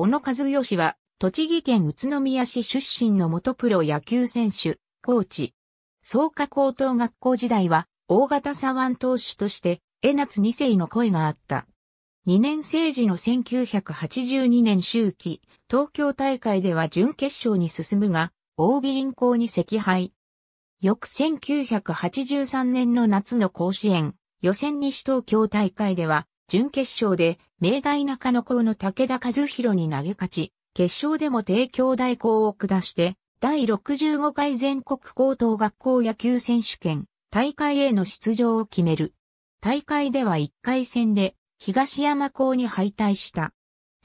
小野和義は、栃木県宇都宮市出身の元プロ野球選手、コーチ。草加高等学校時代は、大型左腕投手として、江夏二世の声があった。2年生時の1982年秋季、東京大会では準決勝に進むが、大美林校に惜敗。翌1983年の夏の甲子園、予選西東京大会では、準決勝で明大中野校の武田和弘に投げ勝ち、決勝でも帝京大校を下して、第65回全国高等学校野球選手権、大会への出場を決める。大会では1回戦で、東山校に敗退した。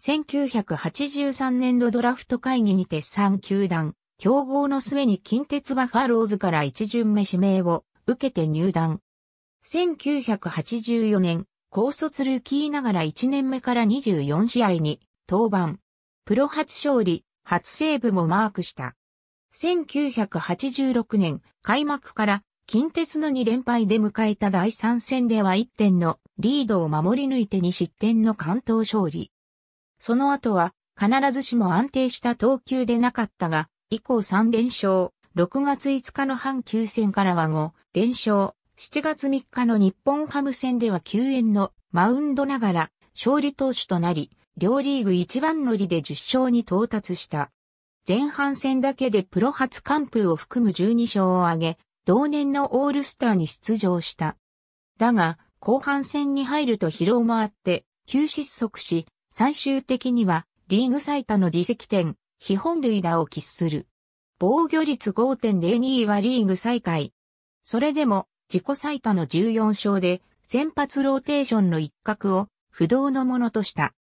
1983年度ドラフト会議にて3球団、競合の末に近鉄バファローズから1巡目指名を受けて入団。1984年、高卒ルーキーながら1年目から24試合に登板。プロ初勝利、初セーブもマークした。1986年開幕から近鉄の2連敗で迎えた第3戦では1点のリードを守り抜いて2失点の関東勝利。その後は必ずしも安定した投球でなかったが、以降3連勝、6月5日の阪急戦からは5連勝、7月3日の日本ハム戦では救援のマウンドながら勝利投手となり、両リーグ一番乗りで10勝に到達した。前半戦だけでプロ初完封を含む12勝を挙げ、同年のオールスターに出場した。だが、後半戦に入ると疲労もあって、急失速し、最終的にはリーグ最多の自責点、非本塁打を喫する。防御率5.02位はリーグ最下位。それでも自己最多の14勝で、先発ローテーションの一角を不動のものとした。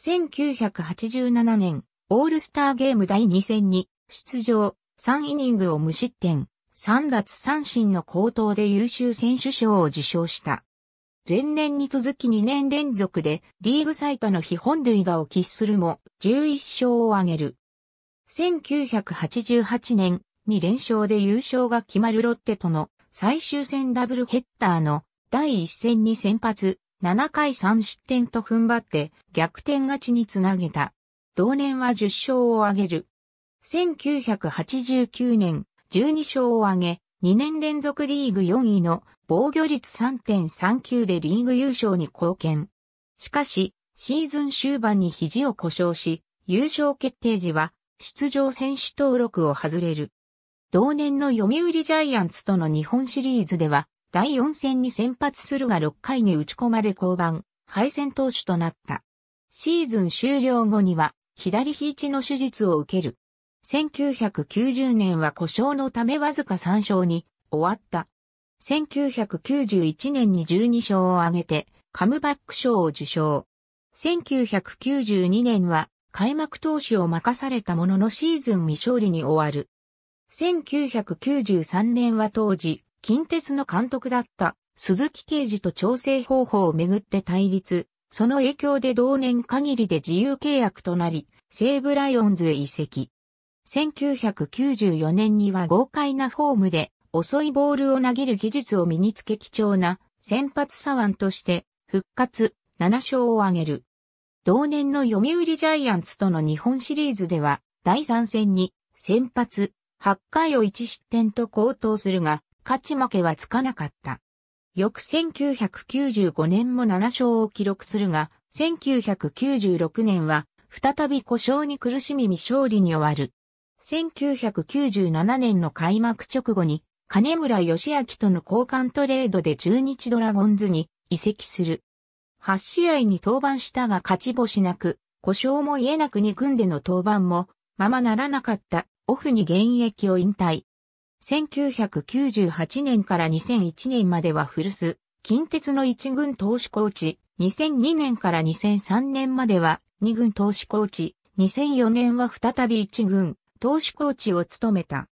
1987年、オールスターゲーム第2戦に出場、3イニングを無失点、3奪三振の高騰で優秀選手賞を受賞した。前年に続き2年連続でリーグ最多の非本塁打を喫するも11勝を挙げる。1988年に連勝で優勝が決まるロッテとの最終戦ダブルヘッダーの第1戦に先発、7回3失点と踏ん張って逆転勝ちにつなげた。同年は10勝を挙げる。1989年12勝を挙げ、2年連続リーグ4位の防御率3.39でリーグ優勝に貢献。しかし、シーズン終盤に肘を故障し、優勝決定時は出場選手登録を外れる。同年の読売ジャイアンツとの日本シリーズでは、第4戦に先発するが6回に打ち込まれ降板、敗戦投手となった。シーズン終了後には、左肘の手術を受ける。1990年は故障のためわずか3勝に終わった。1991年に12勝を挙げて、カムバック賞を受賞。1992年は開幕投手を任されたもののシーズン未勝利に終わる。1993年は当時、近鉄の監督だった鈴木刑事と調整方法をめぐって対立、その影響で同年限りで自由契約となり、西武ライオンズへ移籍。1994年には豪快なフォームで遅いボールを投げる技術を身につけ貴重な先発左腕として復活7勝を挙げる。同年の読売ジャイアンツとの日本シリーズでは第3戦に先発8回を1失点と高騰するが、勝ち負けはつかなかった。翌1995年も7勝を記録するが、1996年は再び故障に苦しみ未勝利に終わる。1997年の開幕直後に金村義明との交換トレードで中日ドラゴンズに移籍する。8試合に登板したが勝ち星なく、故障も言えなく二軍での登板もままならなかったオフに現役を引退。1998年から2001年までは古巣、近鉄の一軍投手コーチ、2002年から2003年までは二軍投手コーチ、2004年は再び一軍投手コーチを務めた。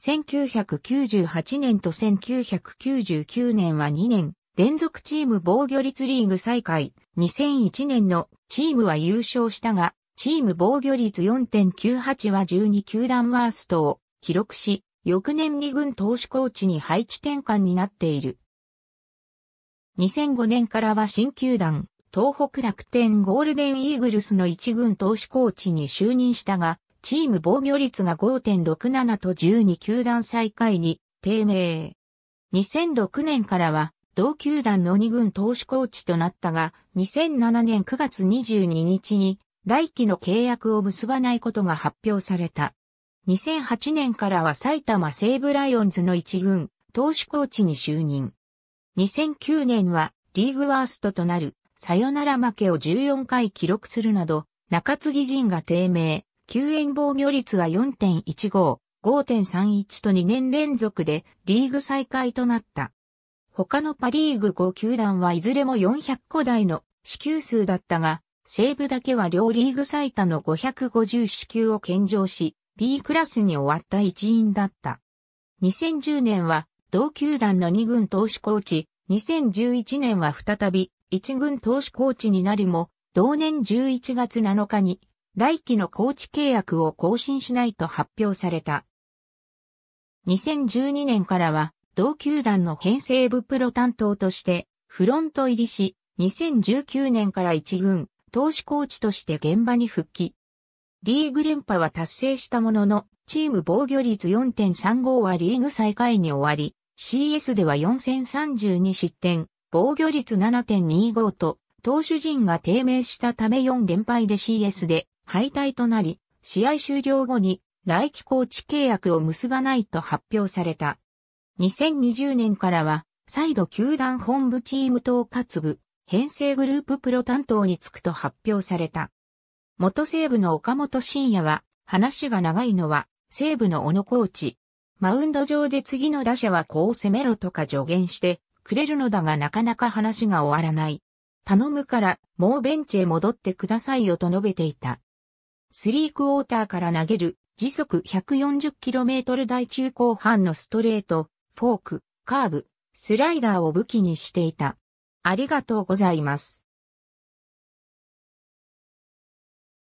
1998年と1999年は2年連続チーム防御率リーグ再開、2001年のチームは優勝したが、チーム防御率4.98は12球団ワーストを記録し、翌年2軍投手コーチに配置転換になっている。2005年からは新球団、東北楽天ゴールデンイーグルスの1軍投手コーチに就任したが、チーム防御率が5.67と12球団最下位に低迷。2006年からは同球団の2軍投手コーチとなったが、2007年9月22日に来期の契約を結ばないことが発表された。2008年からは埼玉西武ライオンズの一軍、投手コーチに就任。2009年はリーグワーストとなるサヨナラ負けを14回記録するなど、中継ぎ陣が低迷、救援防御率は4.15、5.31と2年連続でリーグ再開となった。他のパリーグ5球団はいずれも400個台の支給数だったが、西武だけは両リーグ最多の550支球を献上し、B クラスに終わった一員だった。2010年は同球団の2軍投手コーチ、2011年は再び1軍投手コーチになりも、同年11月7日に来季のコーチ契約を更新しないと発表された。2012年からは同球団の編成部プロ担当としてフロント入りし、2019年から1軍、投手コーチとして現場に復帰。リーグ連覇は達成したものの、チーム防御率4.35はリーグ最下位に終わり、CS では4戦32失点、防御率7.25と、投手陣が低迷したため4連敗で CS で敗退となり、試合終了後に来季コーチ契約を結ばないと発表された。2020年からは、再度球団本部チーム統括部、編成グループプロ担当に就くと発表された。元西部の岡本信也は、話が長いのは、西部の小野コーチ。マウンド上で次の打者はこう攻めろとか助言してくれるのだがなかなか話が終わらない。頼むからもうベンチへ戻ってくださいよと述べていた。スリークォーターから投げる時速 140km 台中後半のストレート、フォーク、カーブ、スライダーを武器にしていた。ありがとうございます。